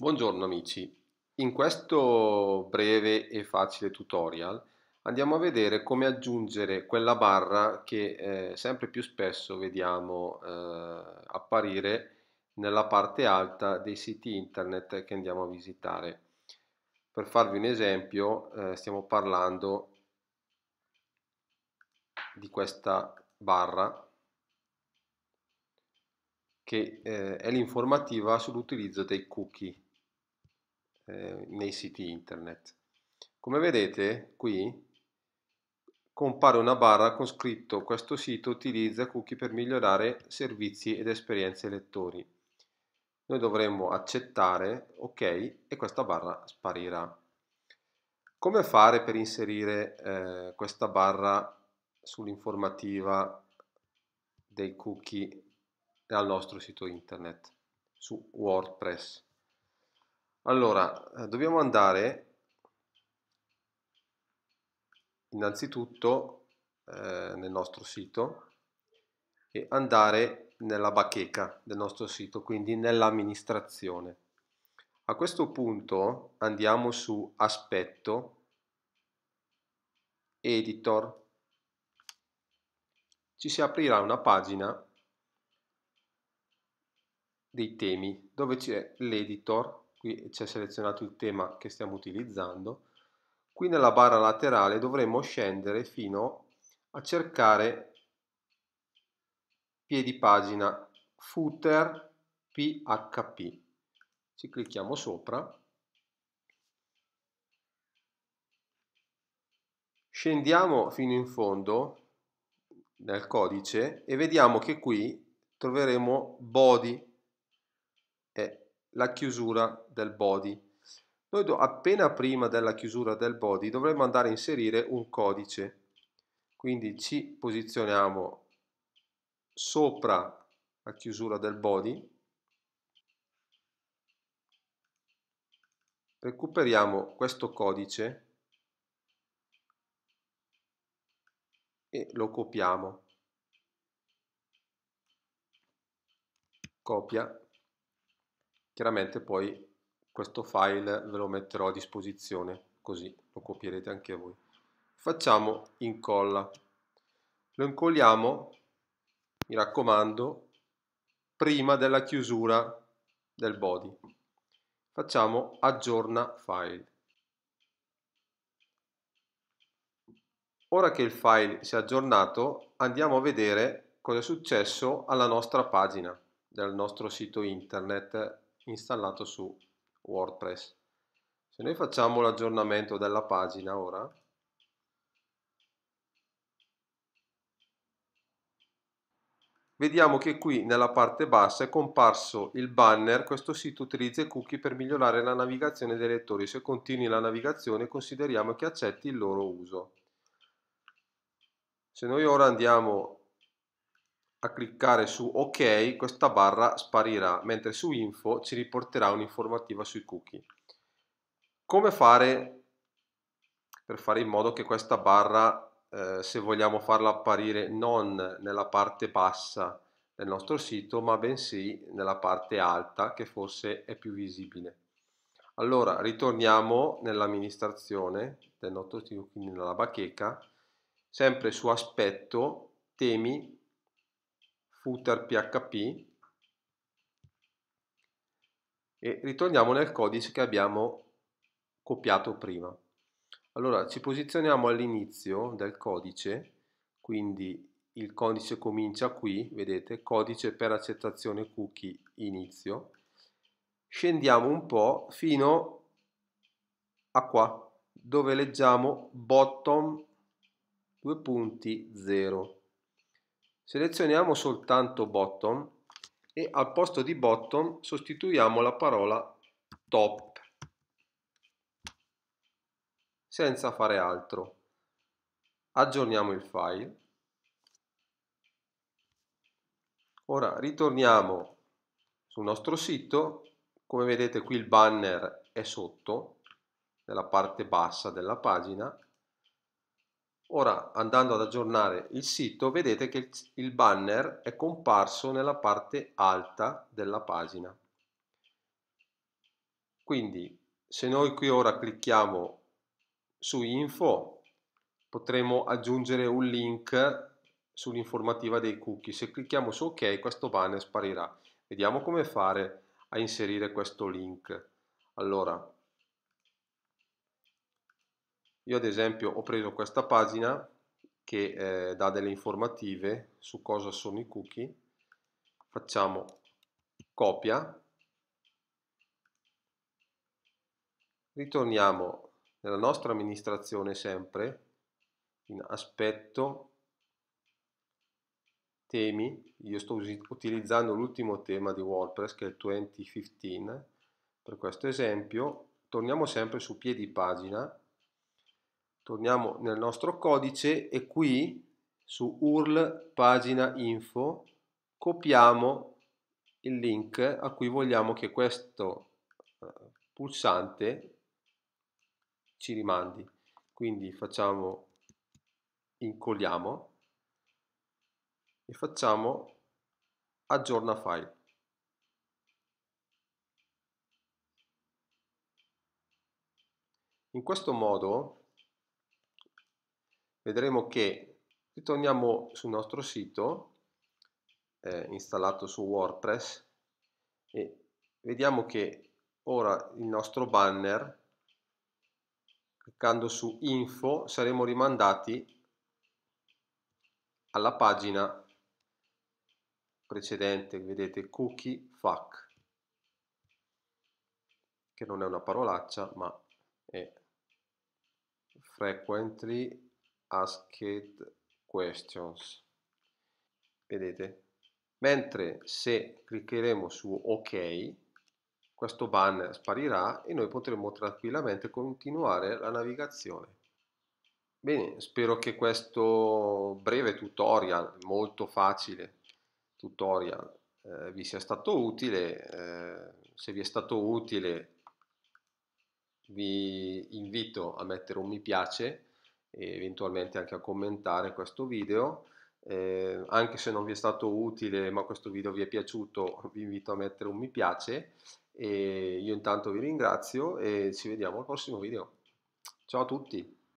Buongiorno amici, in questo breve e facile tutorial andiamo a vedere come aggiungere quella barra che eh, sempre più spesso vediamo eh, apparire nella parte alta dei siti internet che andiamo a visitare. Per farvi un esempio eh, stiamo parlando di questa barra che eh, è l'informativa sull'utilizzo dei cookie eh, nei siti internet. Come vedete qui compare una barra con scritto questo sito utilizza cookie per migliorare servizi ed esperienze lettori. Noi dovremmo accettare ok e questa barra sparirà. Come fare per inserire eh, questa barra sull'informativa dei cookie al nostro sito internet su WordPress? Allora, eh, dobbiamo andare innanzitutto eh, nel nostro sito e andare nella bacheca del nostro sito, quindi nell'amministrazione. A questo punto andiamo su aspetto, editor, ci si aprirà una pagina dei temi dove c'è l'editor qui c'è selezionato il tema che stiamo utilizzando, qui nella barra laterale dovremo scendere fino a cercare piedi pagina footer php. Ci clicchiamo sopra. Scendiamo fino in fondo nel codice e vediamo che qui troveremo body e la chiusura del body. Noi appena prima della chiusura del body dovremmo andare a inserire un codice. Quindi ci posizioniamo sopra la chiusura del body. Recuperiamo questo codice e lo copiamo. Copia chiaramente poi questo file ve lo metterò a disposizione così lo copierete anche voi facciamo incolla lo incolliamo mi raccomando prima della chiusura del body facciamo aggiorna file ora che il file si è aggiornato andiamo a vedere cosa è successo alla nostra pagina del nostro sito internet installato su WordPress. Se noi facciamo l'aggiornamento della pagina ora, vediamo che qui nella parte bassa è comparso il banner questo sito utilizza i cookie per migliorare la navigazione dei lettori se continui la navigazione consideriamo che accetti il loro uso se noi ora andiamo a cliccare su ok questa barra sparirà mentre su info ci riporterà un'informativa sui cookie come fare per fare in modo che questa barra eh, se vogliamo farla apparire non nella parte bassa del nostro sito ma bensì nella parte alta che forse è più visibile allora ritorniamo nell'amministrazione del nostro sito quindi nella bacheca sempre su aspetto temi footer php e ritorniamo nel codice che abbiamo copiato prima. Allora ci posizioniamo all'inizio del codice, quindi il codice comincia qui, vedete, codice per accettazione cookie inizio. Scendiamo un po' fino a qua, dove leggiamo bottom 2.0. Selezioniamo soltanto bottom e al posto di bottom sostituiamo la parola top senza fare altro. Aggiorniamo il file. Ora ritorniamo sul nostro sito. Come vedete qui il banner è sotto, nella parte bassa della pagina, Ora andando ad aggiornare il sito vedete che il banner è comparso nella parte alta della pagina. Quindi se noi qui ora clicchiamo su info potremo aggiungere un link sull'informativa dei cookie. Se clicchiamo su ok questo banner sparirà. Vediamo come fare a inserire questo link. Allora io ad esempio ho preso questa pagina che eh, dà delle informative su cosa sono i cookie, facciamo copia, ritorniamo nella nostra amministrazione sempre in aspetto temi, io sto utilizzando l'ultimo tema di WordPress che è il 2015 per questo esempio, torniamo sempre su piedi pagina torniamo nel nostro codice e qui su URL pagina info copiamo il link a cui vogliamo che questo eh, pulsante ci rimandi. Quindi facciamo incolliamo e facciamo aggiorna file. In questo modo vedremo che ritorniamo sul nostro sito eh, installato su WordPress e vediamo che ora il nostro banner cliccando su info saremo rimandati alla pagina precedente vedete cookie fac che non è una parolaccia ma è frequently asked questions. Vedete? Mentre se cliccheremo su ok, questo banner sparirà e noi potremo tranquillamente continuare la navigazione. Bene, spero che questo breve tutorial, molto facile tutorial, eh, vi sia stato utile. Eh, se vi è stato utile vi invito a mettere un mi piace e eventualmente anche a commentare questo video. Eh, anche se non vi è stato utile ma questo video vi è piaciuto vi invito a mettere un mi piace e io intanto vi ringrazio e ci vediamo al prossimo video ciao a tutti